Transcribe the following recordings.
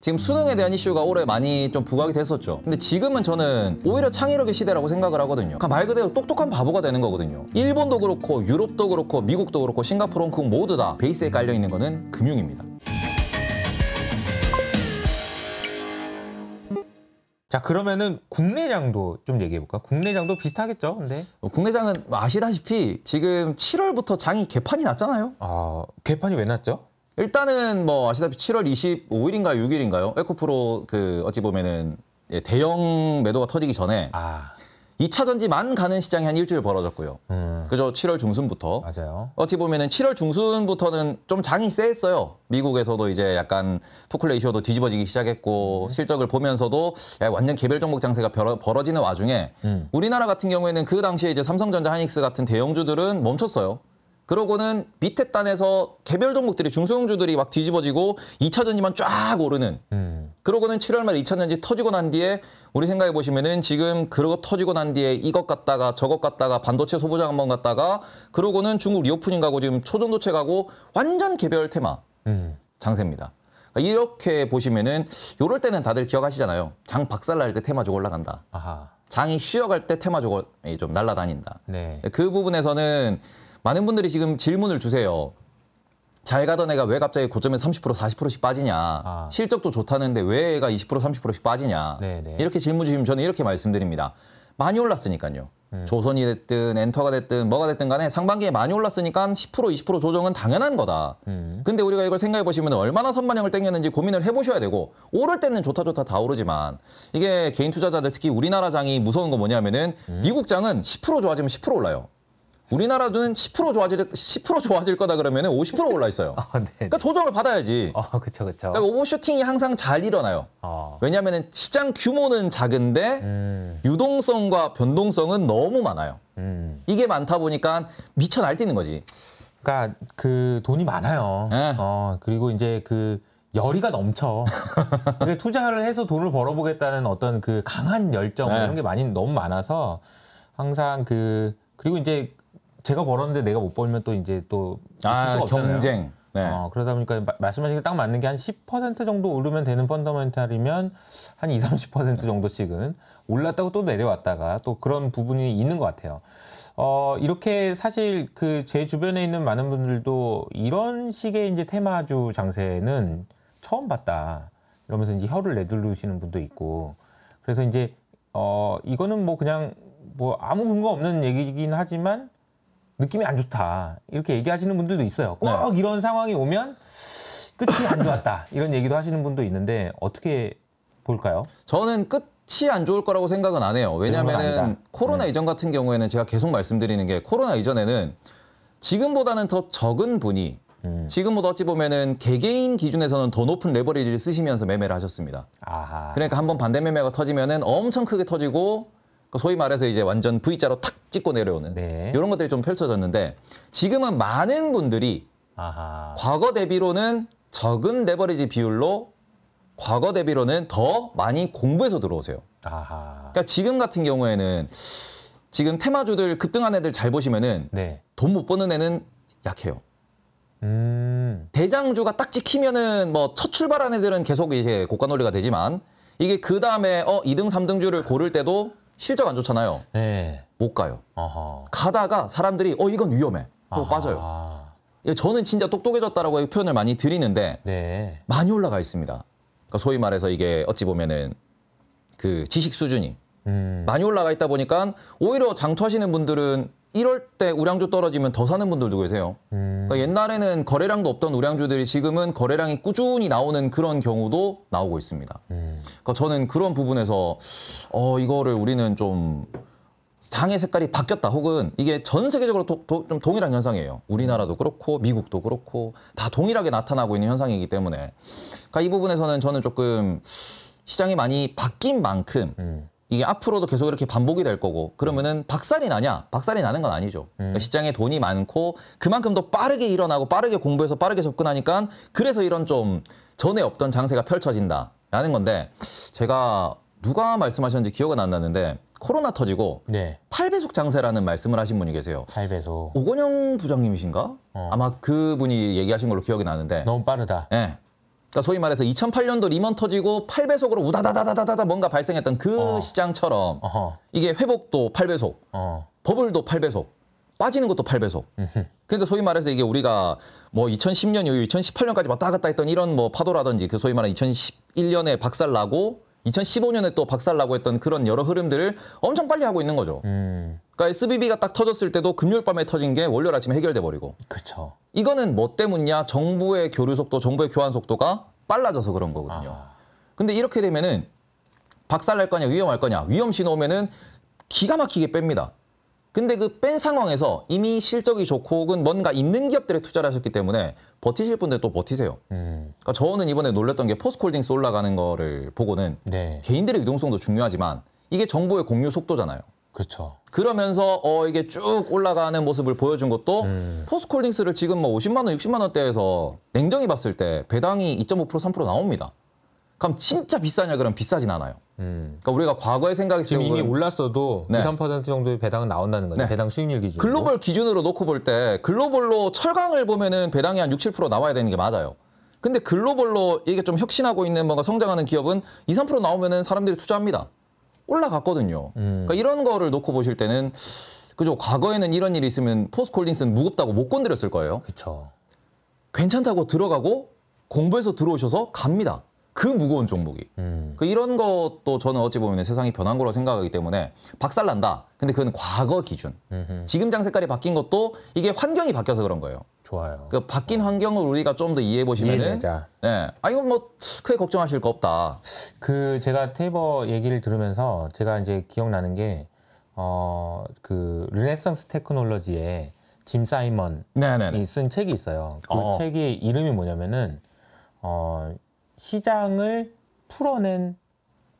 지금 수능에 대한 이슈가 올해 많이 좀 부각이 됐었죠 근데 지금은 저는 오히려 창의력의 시대라고 생각을 하거든요 그러니까 말 그대로 똑똑한 바보가 되는 거거든요 일본도 그렇고 유럽도 그렇고 미국도 그렇고 싱가포르는 그 모두 다 베이스에 깔려있는 거는 금융입니다 자 그러면은 국내장도 좀 얘기해볼까? 국내장도 비슷하겠죠 근데? 어, 국내장은 아시다시피 지금 7월부터 장이 개판이 났잖아요 아 개판이 왜 났죠? 일단은 뭐 아시다시피 7월 25일인가요, 6일인가요? 에코프로 그 어찌 보면은 예, 대형 매도가 터지기 전에 아. 2차 전지만 가는 시장이 한 일주일 벌어졌고요. 음. 그죠? 7월 중순부터. 맞아요. 어찌 보면은 7월 중순부터는 좀 장이 세했어요. 미국에서도 이제 약간 투클레이쇼도 뒤집어지기 시작했고 음. 실적을 보면서도 야, 완전 개별 종목 장세가 벌어, 지는 와중에 음. 우리나라 같은 경우에는 그 당시에 이제 삼성전자, 하닉스 이 같은 대형주들은 멈췄어요. 그러고는 밑에 단에서 개별 종목들이 중소형주들이 막 뒤집어지고 2차전지만 쫙 오르는. 음. 그러고는 7월 말에 2차전지 터지고 난 뒤에 우리 생각해 보시면은 지금 그러고 터지고 난 뒤에 이것 갔다가 저것 갔다가 반도체 소부장 한번 갔다가 그러고는 중국 리오프닝 가고 지금 초전도체 가고 완전 개별 테마 음. 장세입니다. 그러니까 이렇게 보시면은 요럴 때는 다들 기억하시잖아요. 장 박살날 때 테마 주 올라간다. 아하. 장이 쉬어갈 때 테마 조건좀 날라다닌다. 네. 그 부분에서는 많은 분들이 지금 질문을 주세요. 잘 가던 애가 왜 갑자기 고점에 30% 40%씩 빠지냐. 아. 실적도 좋다는데 왜 애가 20% 30%씩 빠지냐. 네네. 네. 이렇게 질문 주시면 저는 이렇게 말씀드립니다. 많이 올랐으니까요. 음. 조선이 됐든 엔터가 됐든 뭐가 됐든 간에 상반기에 많이 올랐으니까 10% 20% 조정은 당연한 거다. 음. 근데 우리가 이걸 생각해 보시면 얼마나 선반영을 땡겼는지 고민을 해 보셔야 되고 오를 때는 좋다 좋다 다 오르지만 이게 개인 투자자들 특히 우리나라 장이 무서운 거 뭐냐면은 음. 미국 장은 10% 좋아지면 10% 올라요. 우리나라는 10% 좋아질 10% 좋아질 거다 그러면은 50% 올라 있어요. 아, 네, 네. 그러니까 조정을 받아야지. 아, 그렇죠, 그렇죠. 그러니까 오버슈팅이 항상 잘 일어나요. 아. 왜냐하면은 시장 규모는 작은데 음. 유동성과 변동성은 너무 많아요. 음. 이게 많다 보니까 미쳐 날뛰는 거지. 그러니까 그 돈이 많아요. 에. 예. 어 그리고 이제 그 열의가 넘쳐. 투자를 해서 돈을 벌어보겠다는 어떤 그 강한 열정 에. 예. 이런 게 많이 너무 많아서 항상 그 그리고 이제 제가 벌었는데 내가 못 벌면 또 이제 또 아, 경쟁. 네. 어, 그러다 보니까 마, 말씀하신 게 딱 맞는 게 한 10% 정도 오르면 되는 펀더멘탈이면 한 20, 30% 정도씩은 올랐다고 또 내려왔다가 또 그런 부분이 있는 것 같아요. 어, 이렇게 사실 그 제 주변에 있는 많은 분들도 이런 식의 이제 테마주 장세는 처음 봤다. 이러면서 이제 혀를 내두르시는 분도 있고. 그래서 이제, 어, 이거는 뭐 그냥 뭐 아무 근거 없는 얘기긴 이 하지만 느낌이 안 좋다 이렇게 얘기하시는 분들도 있어요. 꼭 네. 이런 상황이 오면 끝이 안 좋았다 이런 얘기도 하시는 분도 있는데 어떻게 볼까요? 저는 끝. 치안 좋을 거라고 생각은 안 해요. 왜냐하면 네. 코로나 음. 이전 같은 경우에는 제가 계속 말씀드리는 게 코로나 이전에는 지금보다는 더 적은 분이 음. 지금보다 어찌 보면은 개개인 기준에서는 더 높은 레버리지를 쓰시면서 매매를 하셨습니다. 아하. 그러니까 한번 반대 매매가 터지면은 엄청 크게 터지고 소위 말해서 이제 완전 V자로 탁 찍고 내려오는 네. 이런 것들이 좀 펼쳐졌는데 지금은 많은 분들이 아하. 과거 대비로는 적은 레버리지 비율로 과거 대비로는 더 많이 공부해서 들어오세요. 아하. 그러니까 지금 같은 경우에는 지금 테마주들 급등한 애들 잘 보시면은 네. 돈못 버는 애는 약해요. 음. 대장주가 딱 찍히면은 뭐 첫 출발한 애들은 계속 이제 고가 논리가 되지만 이게 그 다음에 어 2등 3등주를 고를 때도 실적 안 좋잖아요. 네. 못 가요. 아하. 가다가 사람들이 어 이건 위험해. 또 빠져요. 저는 진짜 똑똑해졌다라고 표현을 많이 드리는데 네. 많이 올라가 있습니다. 그러니까 소위 말해서 이게 어찌 보면은 그 지식 수준이 음. 많이 올라가 있다 보니까 오히려 장투하시는 분들은 이럴 때 우량주 떨어지면 더 사는 분들도 계세요. 음. 그러니까 옛날에는 거래량도 없던 우량주들이 지금은 거래량이 꾸준히 나오는 그런 경우도 나오고 있습니다. 음. 그러니까 저는 그런 부분에서 어 이거를 우리는 좀 장의 색깔이 바뀌었다 혹은 이게 전 세계적으로 도, 도, 좀 동일한 현상이에요. 우리나라도 그렇고 미국도 그렇고 다 동일하게 나타나고 있는 현상이기 때문에 그러니까 이 부분에서는 저는 조금 시장이 많이 바뀐 만큼 음. 이게 앞으로도 계속 이렇게 반복이 될 거고 그러면은 박살이 나냐? 박살이 나는 건 아니죠. 음. 그러니까 시장에 돈이 많고 그만큼 더 빠르게 일어나고 빠르게 공부해서 빠르게 접근하니까 그래서 이런 좀 전에 없던 장세가 펼쳐진다라는 건데 제가 누가 말씀하셨는지 기억은 안 나는데 코로나 터지고 네. 8배속 장세라는 말씀을 하신 분이 계세요. 8배속. 오건영 부장님이신가? 어. 아마 그분이 얘기하신 걸로 기억이 나는데 너무 빠르다. 네. 그러니까 소위 말해서 2008년도 리먼 터지고 8배속으로 우다다다다다다 뭔가 발생했던 그 어. 시장처럼 어허. 이게 회복도 8배속, 어. 버블도 8배속, 빠지는 것도 8배속. 그러니까 소위 말해서 이게 우리가 뭐 2010년 이후 2018년까지 왔다 갔다 했던 이런 뭐 파도라든지 그 소위 말하는 2011년에 박살 나고 2015년에 또 박살나고 했던 그런 여러 흐름들을 엄청 빨리 하고 있는 거죠. 음. 그러니까 SBB가 딱 터졌을 때도 금요일 밤에 터진 게 월요일 아침에 해결돼 버리고. 그렇죠. 이거는 뭐 때문이냐? 정부의 교류 속도, 정부의 교환 속도가 빨라져서 그런 거거든요. 아. 근데 이렇게 되면은 박살날 거냐, 위험할 거냐? 위험 신호 오면은 기가 막히게 뺍니다. 근데 그 뺀 상황에서 이미 실적이 좋고 혹은 뭔가 있는 기업들에 투자를 하셨기 때문에 버티실 분들 또 버티세요. 음. 그러니까 저는 이번에 놀랐던 게 포스콜딩스 올라가는 거를 보고는 네. 개인들의 유동성도 중요하지만 이게 정보의 공유 속도잖아요. 그렇죠. 그러면서 어 이게 쭉 올라가는 모습을 보여준 것도 음. 포스콜딩스를 지금 뭐 50만 원, 60만 원대에서 냉정히 봤을 때 배당이 2.5% 3% 나옵니다. 그럼 진짜 비싸냐 그럼 비싸진 않아요. 음. 그러니까 우리가 과거에생각했 지금 이미 올랐어도 네. 2, 3% 정도의 배당은 나온다는 거죠. 네. 배당 수익률 기준. 글로벌 기준으로 놓고 볼 때 글로벌로 철강을 보면은 배당이 한 6, 7% 나와야 되는 게 맞아요. 근데 글로벌로 이게 좀 혁신하고 있는 뭔가 성장하는 기업은 2, 3% 나오면은 사람들이 투자합니다. 올라갔거든요. 음. 그러니까 이런 거를 놓고 보실 때는 그죠. 과거에는 이런 일이 있으면 포스콜링스는 무겁다고 못 건드렸을 거예요. 그렇죠. 괜찮다고 들어가고 공부해서 들어오셔서 갑니다. 그 무거운 종목이. 음. 그 이런 것도 저는 어찌 보면 세상이 변한 거라고 생각하기 때문에 박살난다. 근데 그건 과거 기준. 음흠. 지금 장 색깔이 바뀐 것도 이게 환경이 바뀌어서 그런 거예요. 좋아요. 그 바뀐 어. 환경을 우리가 좀 더 이해해 보시면은 네. 아 이건 뭐 크게 걱정하실 거 없다. 그 제가 테이버 얘기를 들으면서 제가 이제 기억나는 게 어 그 르네상스 테크놀로지에 짐 사이먼이 네, 네, 네. 쓴 책이 있어요. 그 어. 책이 이름이 뭐냐면은 어 시장을 풀어낸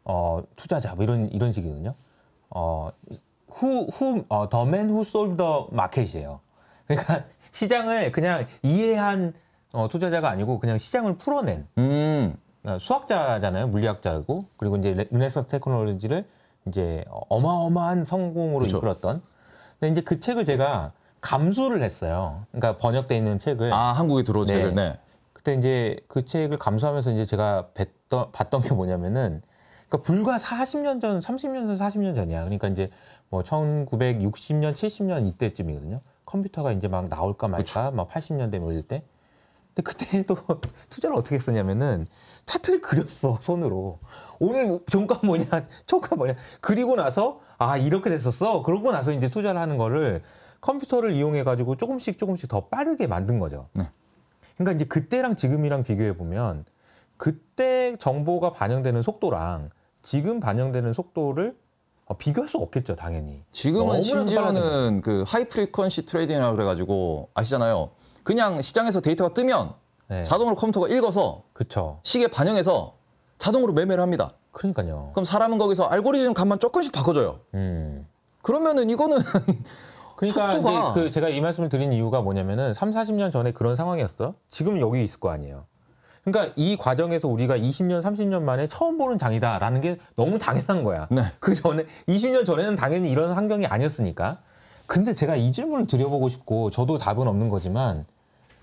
어, 투자자 뭐 이런 이런 식이거든요. 어, 후 h o who 어, the man w 이에요 그러니까 시장을 그냥 이해한 어, 투자자가 아니고 그냥 시장을 풀어낸 음. 어, 수학자잖아요 물리학자고 그리고 이제 르네상스 테크놀로지를 이제 어마어마한 성공으로 그렇죠. 이끌었던 근데 이제 그 책을 제가 감수를 했어요 그러니까 번역돼 있는 책을 아 한국에 들어온 네. 책을 네 그때 이제 그 책을 감수하면서 이제 제가 뵀던, 봤던 게 뭐냐면은 그러니까 불과 40년 전, 30년 전, 40년 전이야. 그러니까 이제 뭐 1960년, 70년 이때쯤이거든요. 컴퓨터가 이제 막 나올까 말까, 그쵸. 막 80년대 모일 때. 근데 그때 또 투자를 어떻게 했었냐면은 차트를 그렸어 손으로 오늘 종가 뭐냐 초가 뭐냐 그리고 나서 아 이렇게 됐었어 그러고 나서 이제 투자를 하는 거를 컴퓨터를 이용해 가지고 조금씩 조금씩 더 빠르게 만든 거죠. 네. 그러니까 이제 그때랑 지금이랑 비교해 보면 그때 정보가 반영되는 속도랑 지금 반영되는 속도를 어, 비교할 수 없겠죠, 당연히. 지금은 심지어는 그 하이 프리퀀시 트레이딩이라고 그래가지고 아시잖아요. 그냥 시장에서 데이터가 뜨면 네. 자동으로 컴퓨터가 읽어서 그쵸. 시계 반영해서 자동으로 매매를 합니다. 그러니까요. 그럼 사람은 거기서 알고리즘 값만 조금씩 바꿔줘요. 음. 그러면은 이거는 그러니까 속도가... 이제 그 제가 이 말씀을 드린 이유가 뭐냐면은 3, 40년 전에 그런 상황이었어. 지금 여기 있을 거 아니에요. 그러니까 이 과정에서 우리가 20년, 30년 만에 처음 보는 장이다라는 게 너무 당연한 거야. 네. 그 전에 20년 전에는 당연히 이런 환경이 아니었으니까. 근데 제가 이 질문을 드려보고 싶고 저도 답은 없는 거지만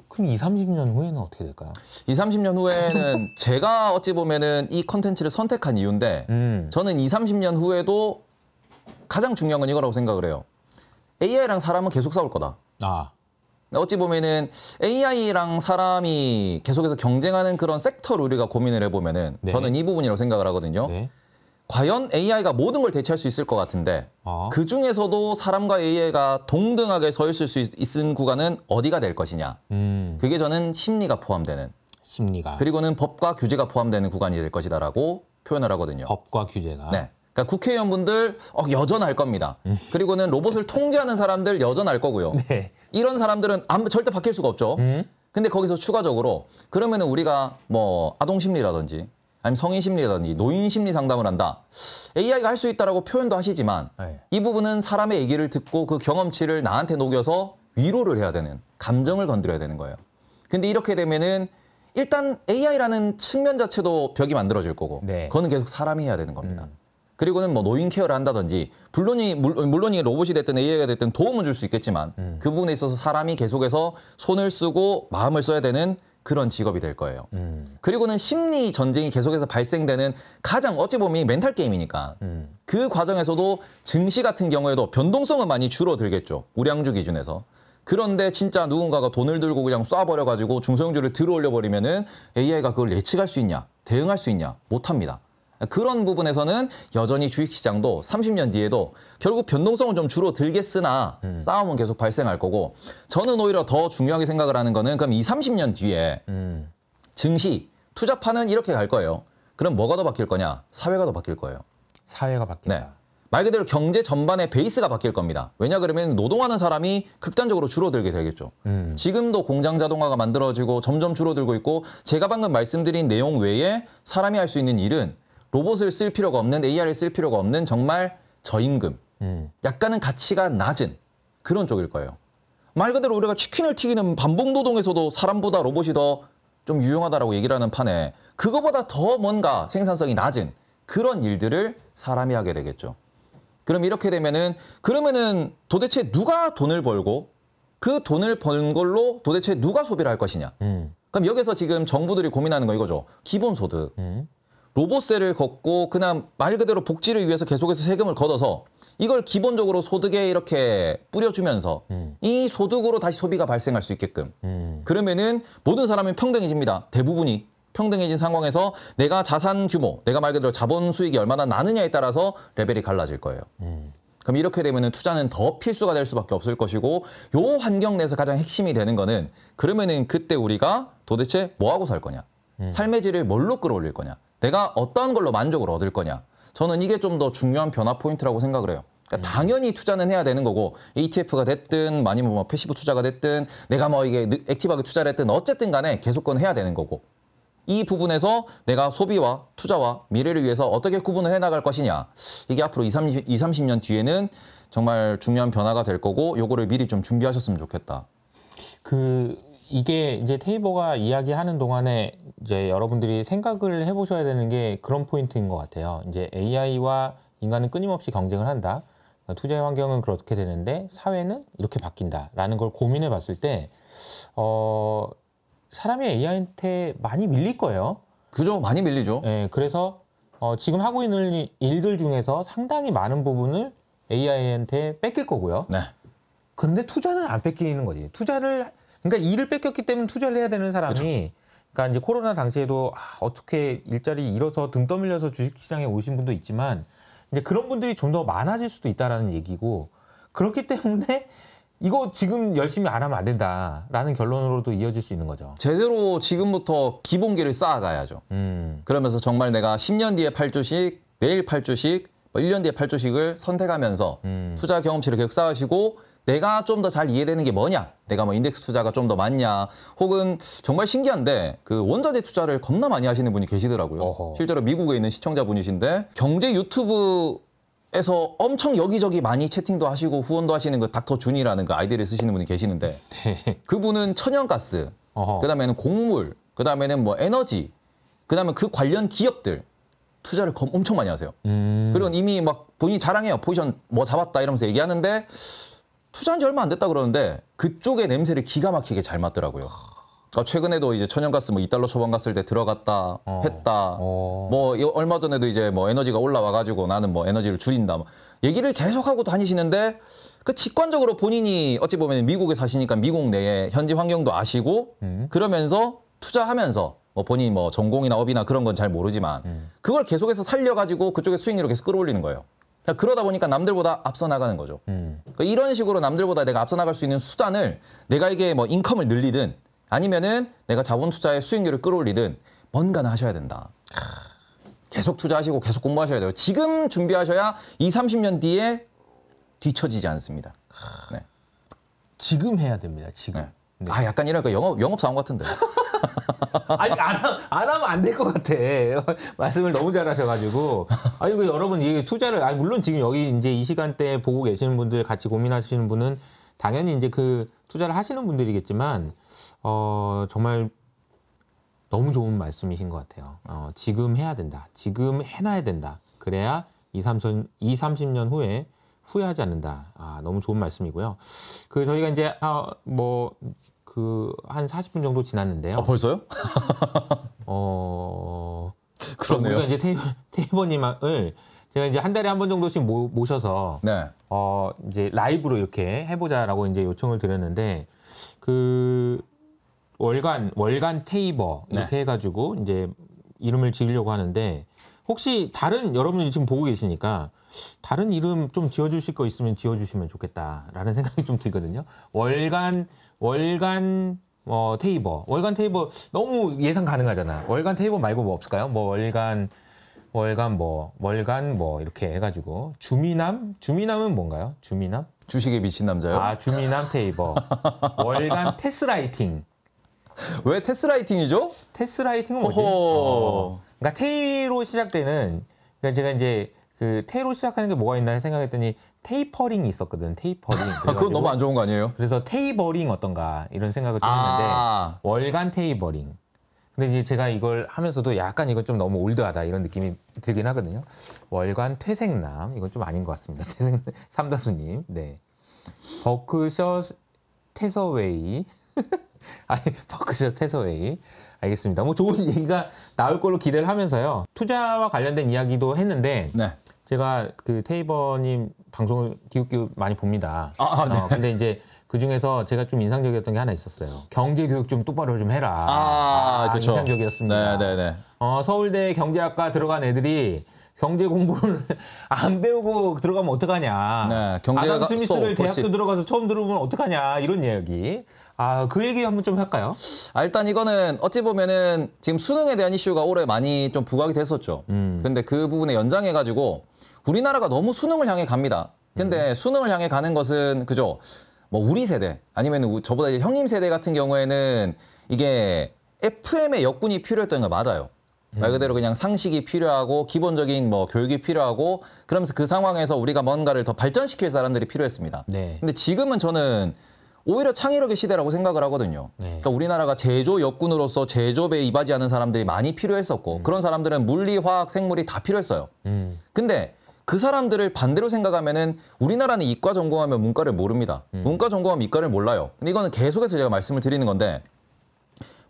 그럼 2, 30년 후에는 어떻게 될까요? 2, 30년 후에는 제가 어찌 보면은 이 컨텐츠를 선택한 이유인데 음. 저는 2, 30년 후에도 가장 중요한 건 이거라고 생각을 해요. AI랑 사람은 계속 싸울 거다. 아. 어찌 보면은 AI랑 사람이 계속해서 경쟁하는 그런 섹터를 우리가 고민을 해보면은 네. 저는 이 부분이라고 생각을 하거든요. 네. 과연 AI가 모든 걸 대체할 수 있을 것 같은데 어. 그 중에서도 사람과 AI가 동등하게 서 있을 수 있는 구간은 어디가 될 것이냐. 음. 그게 저는 심리가 포함되는. 심리가. 그리고는 법과 규제가 포함되는 구간이 될 것이다라고 표현을 하거든요. 법과 규제가. 네. 그러니까 국회의원분들 어, 여전할 겁니다. 그리고는 로봇을 통제하는 사람들 여전할 거고요. 네. 이런 사람들은 아무, 절대 바뀔 수가 없죠. 음? 근데 거기서 추가적으로 그러면은 우리가 뭐 아동 심리라든지 아니면 성인 심리라든지 노인 심리 상담을 한다. AI가 할 수 있다라고 표현도 하시지만 네. 이 부분은 사람의 얘기를 듣고 그 경험치를 나한테 녹여서 위로를 해야 되는 감정을 건드려야 되는 거예요. 근데 이렇게 되면은 일단 AI라는 측면 자체도 벽이 만들어질 거고 네. 그거는 계속 사람이 해야 되는 겁니다. 음. 그리고는 뭐 노인 케어를 한다든지 물론이 물론이 로봇이 됐든 AI가 됐든 도움은 줄 수 있겠지만 음. 그 부분에 있어서 사람이 계속해서 손을 쓰고 마음을 써야 되는 그런 직업이 될 거예요. 음. 그리고는 심리 전쟁이 계속해서 발생되는 가장 어찌 보면 멘탈 게임이니까 음. 그 과정에서도 증시 같은 경우에도 변동성은 많이 줄어들겠죠. 우량주 기준에서. 그런데 진짜 누군가가 돈을 들고 그냥 쏴버려가지고 중소형주를 들어올려 버리면은 AI가 그걸 예측할 수 있냐, 대응할 수 있냐, 못합니다. 그런 부분에서는 여전히 주식시장도 30년 뒤에도 결국 변동성은 좀 줄어들겠으나 음. 싸움은 계속 발생할 거고 저는 오히려 더 중요하게 생각을 하는 거는 그럼 이 30년 뒤에 음. 증시 투자파는 이렇게 갈 거예요. 그럼 뭐가 더 바뀔 거냐? 사회가 더 바뀔 거예요. 사회가 바뀐다. 네. 말 그대로 경제 전반의 베이스가 바뀔 겁니다. 왜냐 그러면 노동하는 사람이 극단적으로 줄어들게 되겠죠. 음. 지금도 공장 자동화가 만들어지고 점점 줄어들고 있고 제가 방금 말씀드린 내용 외에 사람이 할 수 있는 일은 로봇을 쓸 필요가 없는 AI를 쓸 필요가 없는 정말 저임금 음. 약간은 가치가 낮은 그런 쪽일 거예요. 말 그대로 우리가 치킨을 튀기는 반복 노동에서도 사람보다 로봇이 더 좀 유용하다라고 얘기를 하는 판에 그거보다 더 뭔가 생산성이 낮은 그런 일들을 사람이 하게 되겠죠. 그럼 이렇게 되면은 그러면은 도대체 누가 돈을 벌고 그 돈을 번 걸로 도대체 누가 소비를 할 것이냐. 음. 그럼 여기서 지금 정부들이 고민하는 거 이거죠. 기본소득. 음. 로봇세를 걷고 그냥 말 그대로 복지를 위해서 계속해서 세금을 걷어서 이걸 기본적으로 소득에 이렇게 뿌려주면서 음. 이 소득으로 다시 소비가 발생할 수 있게끔 음. 그러면은 모든 사람이 평등해집니다 대부분이 평등해진 상황에서 내가 자산 규모 내가 말 그대로 자본 수익이 얼마나 나느냐에 따라서 레벨이 갈라질 거예요 음. 그럼 이렇게 되면은 투자는 더 필수가 될 수밖에 없을 것이고 요 환경 내에서 가장 핵심이 되는 거는 그러면은 그때 우리가 도대체 뭐하고 살 거냐 음. 삶의 질을 뭘로 끌어올릴 거냐 내가 어떤 걸로 만족을 얻을 거냐. 저는 이게 좀 더 중요한 변화 포인트라고 생각을 해요. 그러니까 음. 당연히 투자는 해야 되는 거고 ETF가 됐든 많이 뭐, 뭐 패시브 투자가 됐든 내가 뭐 이게 액티브하게 투자를 했든 어쨌든 간에 계속 건 해야 되는 거고 이 부분에서 내가 소비와 투자와 미래를 위해서 어떻게 구분을 해나갈 것이냐 이게 앞으로 2 20 30년 뒤에는 정말 중요한 변화가 될 거고 요거를 미리 좀 준비하셨으면 좋겠다. 그 이게 이제 테이버가 이야기하는 동안에 이제 여러분들이 생각을 해보셔야 되는 게 그런 포인트인 것 같아요. 이제 AI와 인간은 끊임없이 경쟁을 한다. 그러니까 투자의 환경은 그렇게 되는데 사회는 이렇게 바뀐다라는 걸 고민해 봤을 때 어, 사람이 AI한테 많이 밀릴 거예요. 그죠, 많이 밀리죠. 예. 그래서 어, 지금 하고 있는 일들 중에서 상당히 많은 부분을 AI한테 뺏길 거고요. 네. 런데 투자는 안 뺏기는 거지. 투자를 그러니까 일을 뺏겼기 때문에 투자를 해야 되는 사람이 그렇죠. 그러니까 이제 코로나 당시에도 아, 어떻게 일자리 잃어서 등 떠밀려서 주식시장에 오신 분도 있지만 이제 그런 분들이 좀 더 많아질 수도 있다라는 얘기고 그렇기 때문에 이거 지금 열심히 안 하면 안 된다라는 결론으로도 이어질 수 있는 거죠. 제대로 지금부터 기본기를 쌓아가야죠. 음. 그러면서 정말 내가 10년 뒤에 팔 주식, 내일 팔 주식, 1년 뭐 뒤에 팔 주식을 선택하면서 음. 투자 경험치를 계속 쌓으시고 내가 좀 더 잘 이해되는 게 뭐냐? 내가 뭐 인덱스 투자가 좀 더 많냐? 혹은 정말 신기한데 그 원자재 투자를 겁나 많이 하시는 분이 계시더라고요. 어허. 실제로 미국에 있는 시청자분이신데 경제 유튜브 에서 엄청 여기저기 많이 채팅도 하시고 후원도 하시는 그 닥터 준이라는 그 아이디를 쓰시는 분이 계시는데 네. 그분은 천연가스, 그다음에는 곡물, 그다음에는 뭐 에너지, 그다음에 그 관련 기업들 투자를 엄청 많이 하세요. 음. 그리고 이미 막 본인이 자랑해요. 포지션 뭐 잡았다 이러면서 얘기하는데 투자한 지 얼마 안 됐다 그러는데 그쪽의 냄새를 기가 막히게 잘 맡더라고요. 그러니까 최근에도 이제 천연가스 뭐 2달러 초반 갔을 때 들어갔다 어. 했다 어. 뭐 얼마 전에도 이제 뭐 에너지가 올라와가지고 나는 뭐 에너지를 줄인다 뭐 얘기를 계속하고 다니시는데 그 직관적으로 본인이 어찌 보면 미국에 사시니까 미국 내에 현지 환경도 아시고 음. 그러면서 투자하면서 뭐 본인이 뭐 전공이나 업이나 그런 건 잘 모르지만 음. 그걸 계속해서 살려가지고 그쪽의 수익률을 계속 끌어올리는 거예요. 그러다 보니까 남들보다 앞서 나가는 거죠. 음. 그러니까 이런 식으로 남들보다 내가 앞서 나갈 수 있는 수단을 내가 이게 뭐 인컴을 늘리든 아니면은 내가 자본 투자의 수익률을 끌어올리든 뭔가는 하셔야 된다. 계속 투자하시고 계속 공부하셔야 돼요. 지금 준비하셔야 이3 0년 뒤에 뒤처지지 않습니다. 네. 지금 해야 됩니다. 지금. 네. 네. 아 약간 이런 거 그 영업 영업 사원 같은데. 아니 안, 하, 안 하면 안 될 것 같아. 말씀을 너무 잘하셔가지고 아 이거 그 여러분 이 투자를 아니 물론 지금 여기 이제 이 시간대에 보고 계시는 분들 같이 고민하시는 분은 당연히 이제 그 투자를 하시는 분들이겠지만 어 정말 너무 좋은 말씀이신 것 같아요. 어, 지금 해야 된다. 지금 해놔야 된다. 그래야 2, 3 0 2, 30년 후에 후회하지 않는다. 아, 너무 좋은 말씀이고요. 그 저희가 이제 아, 뭐 그한 40분 정도 지났는데요. 아, 어, 벌써요? 어 그러네요. 우리가 이제 테이, 테이버님을 제가 이제 한 달에 한 번 정도씩 모, 모셔서 네. 어 이제 라이브로 이렇게 해보자라고 이제 요청을 드렸는데 그 월간 월간 테이버 이렇게 네. 해가지고 이제 이름을 지으려고 하는데 혹시 다른 여러분이 지금 보고 계시니까 다른 이름 좀 지어주실 거 있으면 지어주시면 좋겠다라는 생각이 좀 들거든요. 월간 월간 어, 테이버. 월간 테이버 너무 예상 가능하잖아. 월간 테이버 말고 뭐 없을까요? 뭐 월간 월간 뭐 월간 뭐 이렇게 해가지고 주미남 주미남은 뭔가요? 주미남? 주식에 미친 남자요? 아 주미남 테이버 월간 테스라이팅. 왜 테스라이팅이죠? 테스라이팅은 뭐지? 어, 그러니까 테이로 시작되는 그러니까 제가 이제 그 테로 시작하는 게 뭐가 있나 생각했더니 테이퍼링이 있었거든. 테이퍼링. 아, 그건 너무 안 좋은 거 아니에요? 그래서 테이버링 어떤가 이런 생각을 좀아 했는데 아. 월간 테이버링. 근데 이제 제가 이걸 하면서도 약간 이건 좀 너무 올드하다 이런 느낌이 들긴 하거든요. 월간 퇴색남 이건 좀 아닌 것 같습니다. 퇴색 삼다수님. 네. 버크셔 테서웨이. 아니 버크셔 테서웨이. 알겠습니다. 뭐 좋은 얘기가 나올 걸로 기대를 하면서요. 투자와 관련된 이야기도 했는데 네. 제가 그 테이버님 방송을 기웃기웃 많이 봅니다. 아, 아 네. 어, 근데 이제 그 중에서 제가 좀 인상적이었던 게 하나 있었어요. 경제 교육 좀 똑바로 좀 해라. 아, 아 그렇죠. 인상적이었습니다. 네, 네, 네. 어, 서울대 경제학과 들어간 애들이 경제 공부를 안 배우고 들어가면 어떡하냐. 네, 경제가 아담 스미스를 대학교 들어가서 처음 들어보면 어떡하냐 이런 이야기. 아, 그 얘기 한번 좀 할까요? 아, 일단 이거는 어찌 보면은 지금 수능에 대한 이슈가 올해 많이 좀 부각이 됐었죠. 음. 근데 그 부분에 연장해가지고 우리나라가 너무 수능을 향해 갑니다. 근데 음. 수능을 향해 가는 것은 그죠? 뭐 우리 세대 아니면 저보다 이제 형님 세대 같은 경우에는 이게 FM의 역군이 필요했던 거 맞아요. 말 그대로 그냥 상식이 필요하고 기본적인 뭐 교육이 필요하고 그러면서 그 상황에서 우리가 뭔가를 더 발전시킬 사람들이 필요했습니다. 네. 근데 지금은 저는 오히려 창의력의 시대라고 생각을 하거든요. 네. 그러니까 우리나라가 제조 역군으로서 제조업에 이바지하는 사람들이 많이 필요했었고 음. 그런 사람들은 물리, 화학, 생물이 다 필요했어요. 음. 근데 그 사람들을 반대로 생각하면은 우리나라는 이과 전공하면 문과를 모릅니다. 음. 문과 전공하면 이과를 몰라요. 근데 이거는 계속해서 제가 말씀을 드리는 건데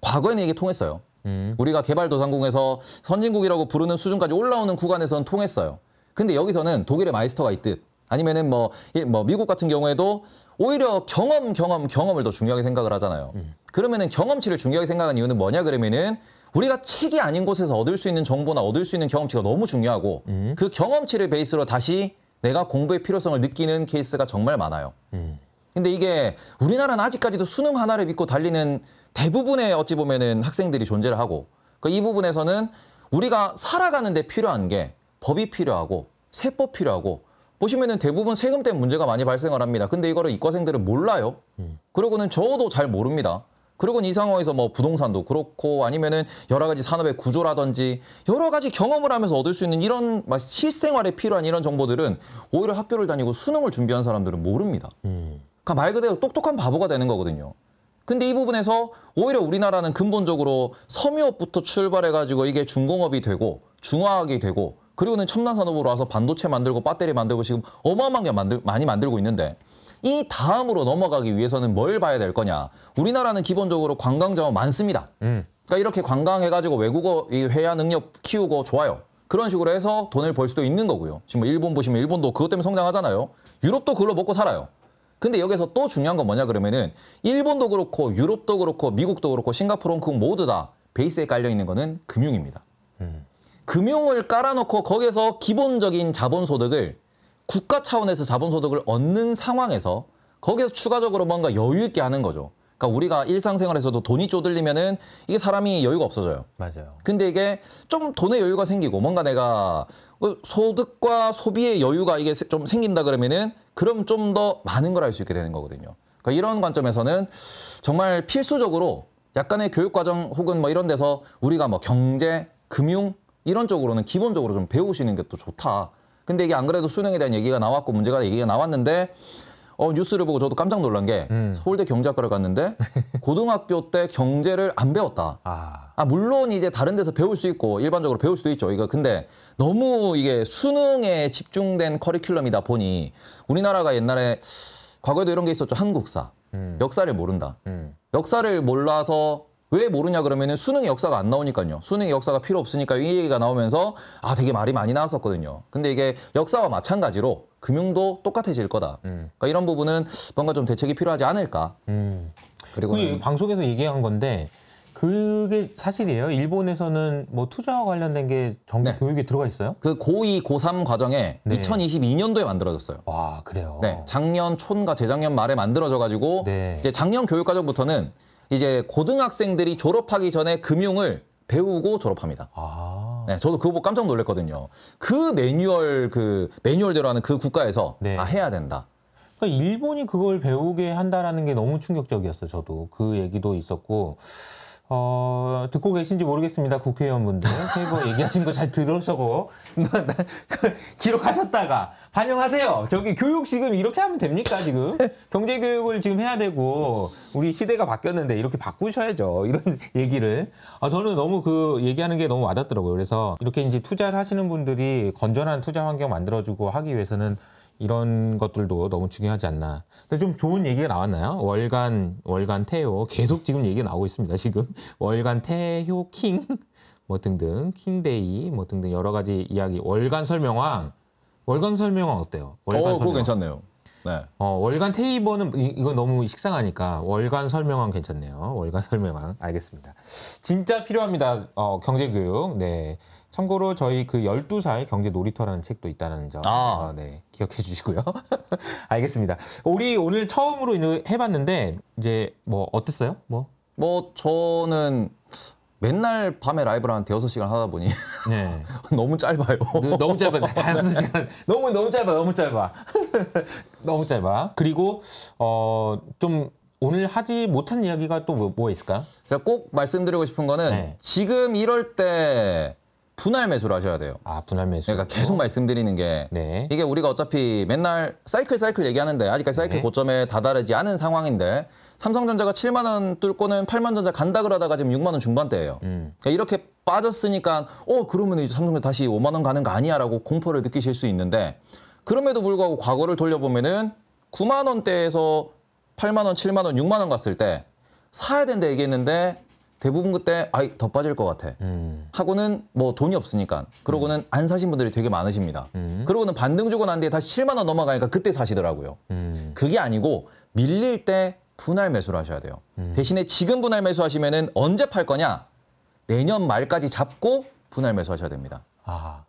과거에는 이게 통했어요. 음. 우리가 개발도상국에서 선진국이라고 부르는 수준까지 올라오는 구간에서는 통했어요. 근데 여기서는 독일의 마이스터가 있듯 아니면은 뭐, 뭐 미국 같은 경우에도 오히려 경험 경험 경험을 더 중요하게 생각을 하잖아요. 음. 그러면은 경험치를 중요하게 생각하는 이유는 뭐냐 그러면은 우리가 책이 아닌 곳에서 얻을 수 있는 정보나 얻을 수 있는 경험치가 너무 중요하고 음. 그 경험치를 베이스로 다시 내가 공부의 필요성을 느끼는 케이스가 정말 많아요. 음. 근데 이게 우리나라는 아직까지도 수능 하나를 믿고 달리는 대부분의 어찌 보면은 학생들이 존재를 하고 그이 그러니까 부분에서는 우리가 살아가는 데 필요한 게 법이 필요하고 세법 필요하고 보시면은 대부분 세금 때문에 문제가 많이 발생을 합니다. 근데 이거를 이과생들은 몰라요. 음. 그러고는 저도 잘 모릅니다. 그러고는 이 상황에서 뭐 부동산도 그렇고 아니면은 여러 가지 산업의 구조라든지 여러 가지 경험을 하면서 얻을 수 있는 이런 막 실생활에 필요한 이런 정보들은 오히려 학교를 다니고 수능을 준비한 사람들은 모릅니다. 음. 그러니까 말 그대로 똑똑한 바보가 되는 거거든요. 근데 이 부분에서 오히려 우리나라는 근본적으로 섬유업부터 출발해가지고 이게 중공업이 되고 중화학이 되고 그리고는 첨단 산업으로 와서 반도체 만들고 배터리 만들고 지금 어마어마하게 만들, 많이 만들고 있는데 이 다음으로 넘어가기 위해서는 뭘 봐야 될 거냐? 우리나라는 기본적으로 관광 자원 많습니다. 음. 그러니까 이렇게 관광해가지고 외국어 회화 능력 키우고 좋아요. 그런 식으로 해서 돈을 벌 수도 있는 거고요. 지금 뭐 일본 보시면 일본도 그것 때문에 성장하잖아요. 유럽도 그걸로 먹고 살아요. 근데 여기서 또 중요한 건 뭐냐 그러면은 일본도 그렇고 유럽도 그렇고 미국도 그렇고 싱가포르, 홍콩 모두 다 베이스에 깔려 있는 거는 금융입니다. 음. 금융을 깔아놓고 거기에서 기본적인 자본소득을 국가 차원에서 자본소득을 얻는 상황에서 거기서 추가적으로 뭔가 여유 있게 하는 거죠. 그러니까 우리가 일상생활에서도 돈이 쪼들리면은 이게 사람이 여유가 없어져요. 맞아요. 근데 이게 좀 돈의 여유가 생기고 뭔가 내가 소득과 소비의 여유가 이게 좀 생긴다 그러면은 그럼 좀 더 많은 걸 알 수 있게 되는 거거든요. 그러니까 이런 관점에서는 정말 필수적으로 약간의 교육 과정 혹은 뭐 이런 데서 우리가 뭐 경제, 금융 이런 쪽으로는 기본적으로 좀 배우시는 게 또 좋다. 근데 이게 안 그래도 수능에 대한 얘기가 나왔고 문제가 얘기가 나왔는데 어, 뉴스를 보고 저도 깜짝 놀란 게 음. 서울대 경제학과를 갔는데 고등학교 때 경제를 안 배웠다. 아. 아. 물론 이제 다른 데서 배울 수 있고 일반적으로 배울 수도 있죠. 이거 근데 너무 이게 수능에 집중된 커리큘럼이다 보니 우리나라가 옛날에 과거에도 이런 게 있었죠. 한국사. 음. 역사를 모른다. 음. 역사를 몰라서 왜 모르냐 그러면은 수능의 역사가 안 나오니까요. 수능의 역사가 필요 없으니까 이 얘기가 나오면서 아 되게 말이 많이 나왔었거든요. 근데 이게 역사와 마찬가지로 금융도 똑같아질 거다. 음. 그러니까 이런 부분은 뭔가 좀 대책이 필요하지 않을까. 음. 그리고 그 방송에서 얘기한 건데 그게 사실이에요. 일본에서는 뭐 투자와 관련된 게 정부 네. 교육에 들어가 있어요? 그 고2, 고3 과정에 네. 2022년도에 만들어졌어요. 와, 그래요? 네. 작년 초인가 재작년 말에 만들어져 가지고 네. 이제 작년 교육 과정부터는 이제 고등학생들이 졸업하기 전에 금융을 배우고 졸업합니다. 아. 네, 저도 그거 보고 깜짝 놀랐거든요. 그 매뉴얼 그 매뉴얼대로 하는 그 국가에서 네. 아 해야 된다. 그러니까 일본이 그걸 배우게 한다라는 게 너무 충격적이었어요. 저도 그 얘기도 있었고 어, 듣고 계신지 모르겠습니다. 국회의원분들. 세이버 얘기하신 거 잘 들으셔고. 기록하셨다가 반영하세요. 저기 교육 지금 이렇게 하면 됩니까, 지금? 경제교육을 지금 해야 되고, 우리 시대가 바뀌었는데 이렇게 바꾸셔야죠. 이런 얘기를. 아, 저는 너무 그 얘기하는 게 너무 와닿더라고요. 그래서 이렇게 이제 투자를 하시는 분들이 건전한 투자 환경 만들어주고 하기 위해서는 이런 것들도 너무 중요하지 않나. 근데 좀 좋은 얘기가 나왔나요? 월간 월간 태효 계속 지금 얘기가 나오고 있습니다. 지금 월간 태효 킹 뭐 등등 킹데이 뭐 등등 여러 가지 이야기 월간 설명왕 월간 설명왕 어때요? 월간 어, 그거 괜찮네요. 네. 어, 월간 테이버는 이, 이거 너무 식상하니까 월간 설명왕 괜찮네요. 월간 설명왕 알겠습니다. 진짜 필요합니다. 어, 경제교육. 네. 참고로 저희 그 12살 경제 놀이터라는 책도 있다는 점 아. 어, 네, 기억해 주시고요. 알겠습니다. 우리 오늘 처음으로 해봤는데 이제 뭐 어땠어요? 뭐? 뭐 저는 맨날 밤에 라이브를 한5여 시간 하다 보니 네. 너무 짧아요. 네, 너무 짧아요. 다섯 네, 시간 너무 너무 짧아. 너무 짧아. 너무 짧아. 그리고 어좀 오늘 하지 못한 이야기가 또뭐뭐 있을까? 제가 꼭 말씀드리고 싶은 거는 네. 지금 이럴 때 분할 매수를 하셔야 돼요. 아 분할 매수. 그러니까 계속 말씀드리는 게 네. 이게 우리가 어차피 맨날 사이클 사이클 얘기하는데 아직까지 사이클 네. 고점에 다다르지 않은 상황인데 삼성전자가 7만 원 뚫고는 8만 전자 간다 그러다가 지금 6만 원 중반대예요. 음. 그러니까 이렇게 빠졌으니까 어 그러면 이제 삼성전자 다시 5만 원 가는 거 아니야라고 공포를 느끼실 수 있는데 그럼에도 불구하고 과거를 돌려보면은 9만 원대에서 8만 원, 7만 원, 6만 원 갔을 때 사야 된다 얘기했는데 대부분 그때 아이 더 빠질 것 같아 음. 하고는 뭐 돈이 없으니까 그러고는 음. 안 사신 분들이 되게 많으십니다 음. 그러고는 반등 주고 난 뒤에 다 7만 원 넘어가니까 그때 사시더라고요 음. 그게 아니고 밀릴 때 분할 매수를 하셔야 돼요 음. 대신에 지금 분할 매수 하시면은 언제 팔 거냐 내년 말까지 잡고 분할 매수 하셔야 됩니다 아.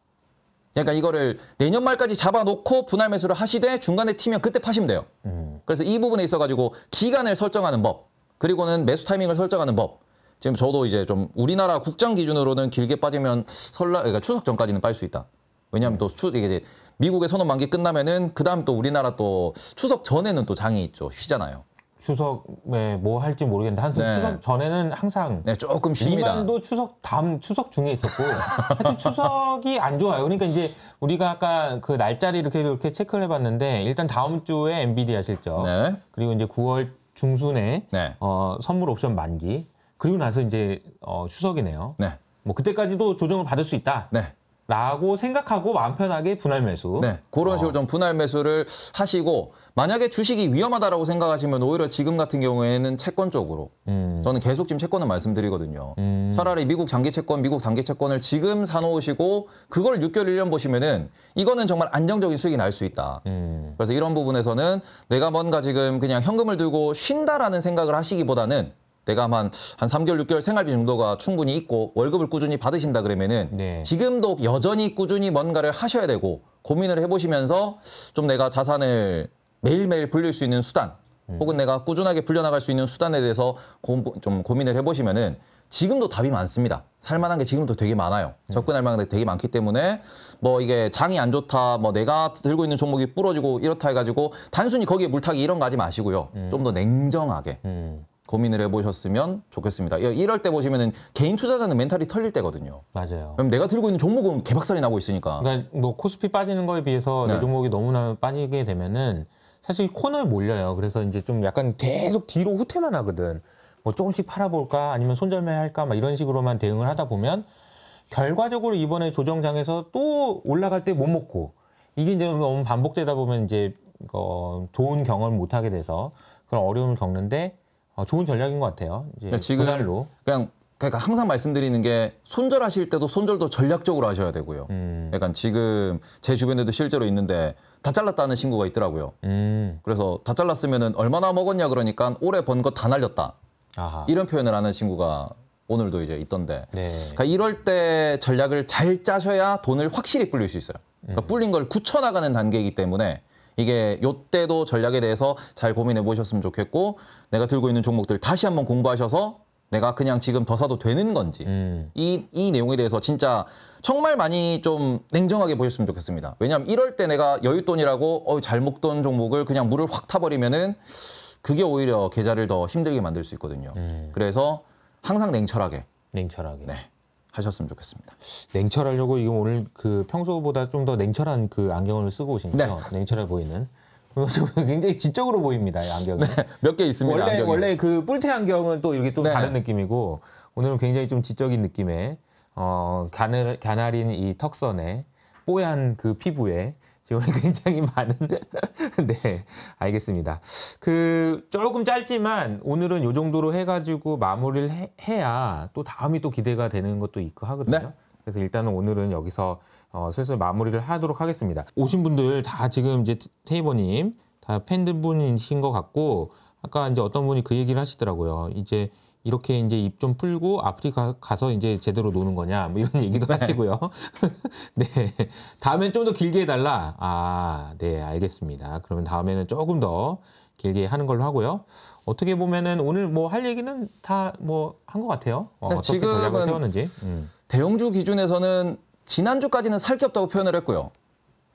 그러니까 이거를 내년 말까지 잡아놓고 분할 매수를 하시되 중간에 튀면 그때 파시면 돼요 음. 그래서 이 부분에 있어가지고 기간을 설정하는 법 그리고는 매수 타이밍을 설정하는 법 지금 저도 이제 좀 우리나라 국장 기준으로는 길게 빠지면 설날 그러니까 추석 전까지는 빨 수 있다. 왜냐하면 또 추, 이게 이제 미국의 선언 만기 끝나면은 그다음 또 우리나라 또 추석 전에는 또 장이 있죠. 쉬잖아요. 추석에 뭐 할지 모르겠는데 한 네. 추석 전에는 항상 네, 조금 쉽니다. 이만도 추석 다음 추석 중에 있었고 하여튼 추석이 안 좋아요. 그러니까 이제 우리가 아까 그 날짜를 이렇게 이렇게 체크를 해봤는데 일단 다음 주에 엔비디아 실적 네. 그리고 이제 9월 중순에 네. 어, 선물 옵션 만기 그리고 나서 이제 어, 추석이네요. 네. 뭐 그때까지도 조정을 받을 수 있다. 네. 라고 생각하고 마음 편하게 분할 매수. 네. 그런 어. 식으로 어. 좀 분할 매수를 하시고 만약에 주식이 위험하다라고 생각하시면 오히려 지금 같은 경우에는 채권 쪽으로 음. 저는 계속 지금 채권을 말씀드리거든요. 음. 차라리 미국 장기 채권, 미국 단기 채권을 지금 사 놓으시고 그걸 6개월 1년 보시면은 이거는 정말 안정적인 수익이 날 수 있다. 음. 그래서 이런 부분에서는 내가 뭔가 지금 그냥 현금을 들고 쉰다라는 생각을 하시기보다는 내가 한, 한 3개월, 6개월 생활비 정도가 충분히 있고 월급을 꾸준히 받으신다 그러면은 네. 지금도 여전히 꾸준히 뭔가를 하셔야 되고 고민을 해보시면서 좀 내가 자산을 매일매일 불릴 수 있는 수단 음. 혹은 내가 꾸준하게 불려나갈 수 있는 수단에 대해서 고, 좀 고민을 해보시면은 지금도 답이 많습니다. 살만한 게 지금도 되게 많아요. 음. 접근할 만한 게 되게 많기 때문에 뭐 이게 장이 안 좋다, 뭐 내가 들고 있는 종목이 부러지고 이렇다 해가지고 단순히 거기에 물타기 이런 거 하지 마시고요. 음. 좀더 냉정하게. 음. 고민을 해보셨으면 좋겠습니다. 예, 이럴 때 보시면은 개인 투자자는 멘탈이 털릴 때거든요. 맞아요. 그럼 내가 들고 있는 종목은 개박살이 나고 있으니까. 그러니까 뭐 코스피 빠지는 거에 비해서 네. 내 종목이 너무나 빠지게 되면은 사실 코너에 몰려요. 그래서 이제 좀 약간 계속 뒤로 후퇴만 하거든. 뭐 조금씩 팔아볼까 아니면 손절매 할까 막 이런 식으로만 대응을 하다 보면 결과적으로 이번에 조정장에서 또 올라갈 때 못 먹고 이게 이제 너무 반복되다 보면 이제 어, 좋은 경험을 못 하게 돼서 그런 어려움을 겪는데 어, 좋은 전략인 것 같아요. 이제 그러니까 지금 그날로 그냥 그러니까 항상 말씀드리는 게 손절하실 때도 손절도 전략적으로 하셔야 되고요. 음. 약간 지금 제 주변에도 실제로 있는데 다 잘랐다는 친구가 있더라고요. 음. 그래서 다 잘랐으면은 얼마나 먹었냐 그러니까 올해 번거 다 날렸다. 아하. 이런 표현을 하는 친구가 오늘도 이제 있던데. 네. 그러니까 이럴 때 전략을 잘 짜셔야 돈을 확실히 불릴 수 있어요. 그러니까 음. 불린 걸 굳혀나가는 단계이기 때문에 이게 요때도 전략에 대해서 잘 고민해 보셨으면 좋겠고 내가 들고 있는 종목들 다시 한번 공부하셔서 내가 그냥 지금 더 사도 되는 건지 음. 이, 이 내용에 대해서 진짜 정말 많이 좀 냉정하게 보셨으면 좋겠습니다. 왜냐하면 이럴 때 내가 여윳돈이라고 어, 잘 먹던 종목을 그냥 물을 확 타버리면은 그게 오히려 계좌를 더 힘들게 만들 수 있거든요. 음. 그래서 항상 냉철하게. 냉철하게. 네. 하셨으면 좋겠습니다. 냉철하려고 이거 오늘 그 평소보다 좀 더 냉철한 그 안경을 쓰고 오신데요. 네. 냉철해 보이는. 굉장히 지적으로 보입니다. 이 안경이. 네, 몇개 있습니다. 원래 안경이. 원래 그 뿔테 안경은 또 이렇게 좀 네. 다른 느낌이고 오늘은 굉장히 좀 지적인 느낌의 어 가늘 가나린 이 턱선에 뽀얀 그 피부에 지금 굉장히 많은 네 알겠습니다. 그 조금 짧지만 오늘은 요 정도로 해가지고 마무리를 해, 해 야또 다음이 또 기대가 되는 것도 있고 하거든요. 네. 그래서 일단은 오늘은 여기서 어, 슬슬 마무리를 하도록 하겠습니다. 오신 분들 다 지금 이제 테이버님 다 팬들분이신 것 같고 아까 이제 어떤 분이 그 얘기를 하시더라고요. 이제 이렇게 이제 입 좀 풀고 아프리카 가서 이제 제대로 노는 거냐 뭐 이런 얘기도 네. 하시고요. 네. 다음엔 좀 더 길게 해달라. 아, 네, 알겠습니다. 그러면 다음에는 조금 더 길게 하는 걸로 하고요. 어떻게 보면은 오늘 뭐 할 얘기는 다 뭐 한 것 같아요. 어, 네, 그러니까 떻게 전략을 세웠는지. 음. 대형주 기준에서는 지난주까지는 살 게 없다고 표현을 했고요.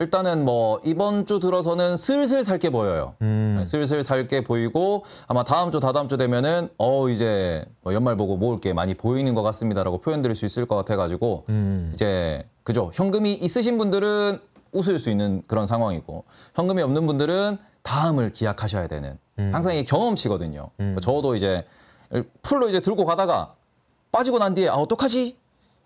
일단은 뭐 이번 주 들어서는 슬슬 살게 보여요. 음. 네, 슬슬 살게 보이고 아마 다음 주 다다음 주 되면은 어 이제 뭐 연말 보고 모을 게 많이 보이는 것 같습니다라고 표현드릴 수 있을 것 같아가지고 음. 이제 그죠 현금이 있으신 분들은 웃을 수 있는 그런 상황이고 현금이 없는 분들은 다음을 기약하셔야 되는 음. 항상 이게 경험치거든요. 음. 저도 이제 풀로 이제 들고 가다가 빠지고 난 뒤에 아 어떡하지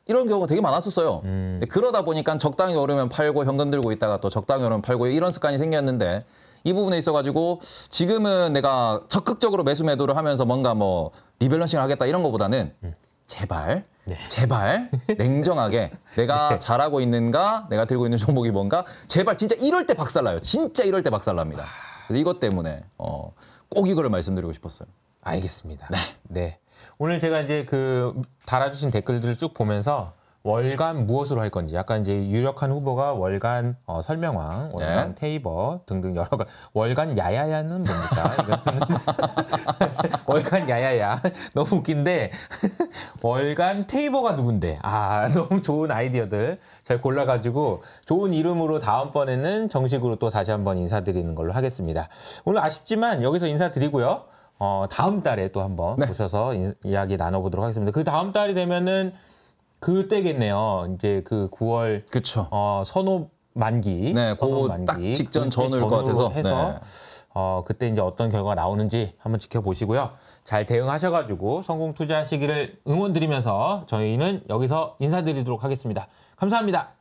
이런 경우가 되게 많았었어요. 음. 그러다 보니까 적당히 오르면 팔고 현금 들고 있다가 또 적당히 오르면 팔고 이런 습관이 생겼는데 이 부분에 있어가지고 지금은 내가 적극적으로 매수 매도를 하면서 뭔가 뭐 리밸런싱을 하겠다 이런 것보다는 음. 제발 네. 제발 냉정하게 내가 네. 잘하고 있는가 내가 들고 있는 종목이 뭔가 제발 진짜 이럴 때 박살나요. 진짜 이럴 때 박살납니다. 그래서 이것 때문에 어, 꼭 이걸 말씀드리고 싶었어요. 알겠습니다. 네. 네. 오늘 제가 이제 그 달아주신 댓글들을 쭉 보면서 월간 무엇으로 할 건지 약간 이제 유력한 후보가 월간 어, 설명왕, 네. 월간 네. 테이버 등등 여러 가지 월간 야야야는 뭡니까? 월간 야야야 너무 웃긴데 월간 테이버가 누군데 아 너무 좋은 아이디어들 잘 골라가지고 좋은 이름으로 다음번에는 정식으로 또 다시 한번 인사드리는 걸로 하겠습니다. 오늘 아쉽지만 여기서 인사드리고요. 어, 다음 달에 또 한번 네. 오셔서 인, 이야기 나눠보도록 하겠습니다. 그 다음 달이 되면은 그때겠네요. 이제 그 9월 그쵸. 어, 선호 만기, 네, 선호 만기 딱 직전 전후일 것 같아서 해서 네. 어, 그때 이제 어떤 결과가 나오는지 한번 지켜보시고요. 잘 대응하셔가지고 성공 투자하시기를 응원드리면서 저희는 여기서 인사드리도록 하겠습니다. 감사합니다.